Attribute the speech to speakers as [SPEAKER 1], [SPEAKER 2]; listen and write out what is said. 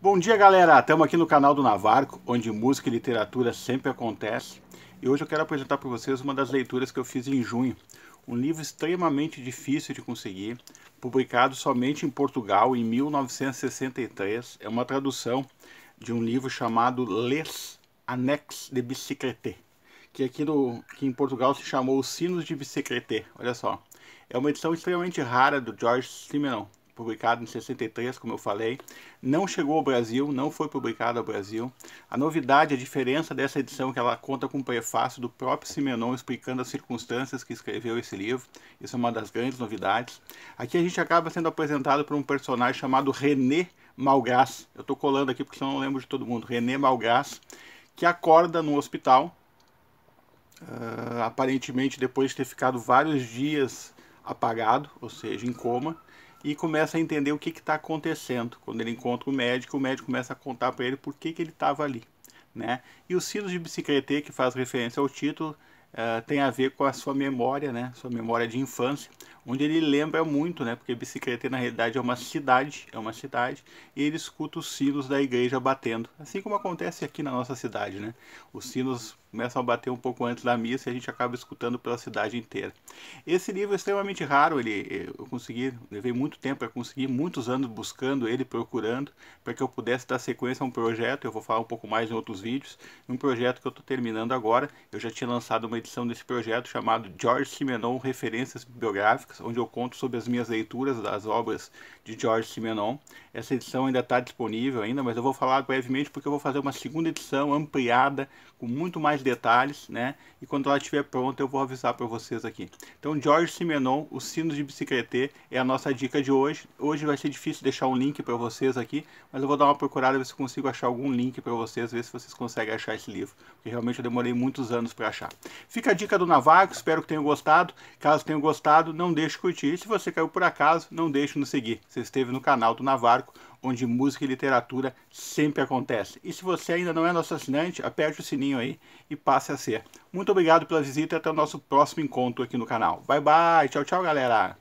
[SPEAKER 1] Bom dia, galera! Estamos aqui no canal do Navarco, onde música e literatura sempre acontece. E hoje eu quero apresentar para vocês uma das leituras que eu fiz em junho. Um livro extremamente difícil de conseguir, publicado somente em Portugal em 1963. É uma tradução de um livro chamado Les Annex de Biciclete, que aqui, no, que em Portugal se chamou Os Sinos de Biciclete. Olha só. É uma edição extremamente rara do George Simenon publicado em 63, como eu falei, não chegou ao Brasil, não foi publicado ao Brasil. A novidade, a diferença dessa edição é que ela conta com um prefácio do próprio Simenon explicando as circunstâncias que escreveu esse livro. Isso é uma das grandes novidades. Aqui a gente acaba sendo apresentado por um personagem chamado René Malgas. Eu estou colando aqui porque senão não lembro de todo mundo. René Malgas, que acorda no hospital Uh, aparentemente depois de ter ficado vários dias apagado, ou seja, em coma, e começa a entender o que está acontecendo. Quando ele encontra o médico, o médico começa a contar para ele por que, que ele estava ali. Né? E o Sinos de Bicicleta, que faz referência ao título, uh, tem a ver com a sua memória, né? Sua memória de infância, onde ele lembra muito, né? Porque Bicicleta na realidade é uma cidade, é uma cidade, e ele escuta os sinos da igreja batendo, assim como acontece aqui na nossa cidade, né? Os sinos começam a bater um pouco antes da missa e a gente acaba escutando pela cidade inteira. Esse livro é extremamente raro, ele eu consegui, levei muito tempo para conseguir, muitos anos buscando ele, procurando, para que eu pudesse dar sequência a um projeto, eu vou falar um pouco mais em outros vídeos, um projeto que eu estou terminando agora, eu já tinha lançado uma edição desse projeto chamado George Simenon Referências Bibliográficas, onde eu conto sobre as minhas leituras das obras de George Simenon. Essa edição ainda está disponível ainda, mas eu vou falar brevemente porque eu vou fazer uma segunda edição ampliada com muito mais detalhes, né? E quando ela estiver pronta eu vou avisar para vocês aqui. Então, George Simenon, Os Sinos de Bicicleta é a nossa dica de hoje. Hoje vai ser difícil deixar um link para vocês aqui, mas eu vou dar uma procurada ver se consigo achar algum link para vocês, ver se vocês conseguem achar esse livro, porque realmente eu demorei muitos anos para achar. Fica a dica do Navarro. espero que tenham gostado. Caso tenham gostado, não deixe de curtir. E se você caiu por acaso, não deixe nos seguir. Você esteve no canal do Navarco, onde música e literatura sempre acontece. E se você ainda não é nosso assinante, aperte o sininho aí e passe a ser. Muito obrigado pela visita e até o nosso próximo encontro aqui no canal. Bye bye, tchau, tchau, galera!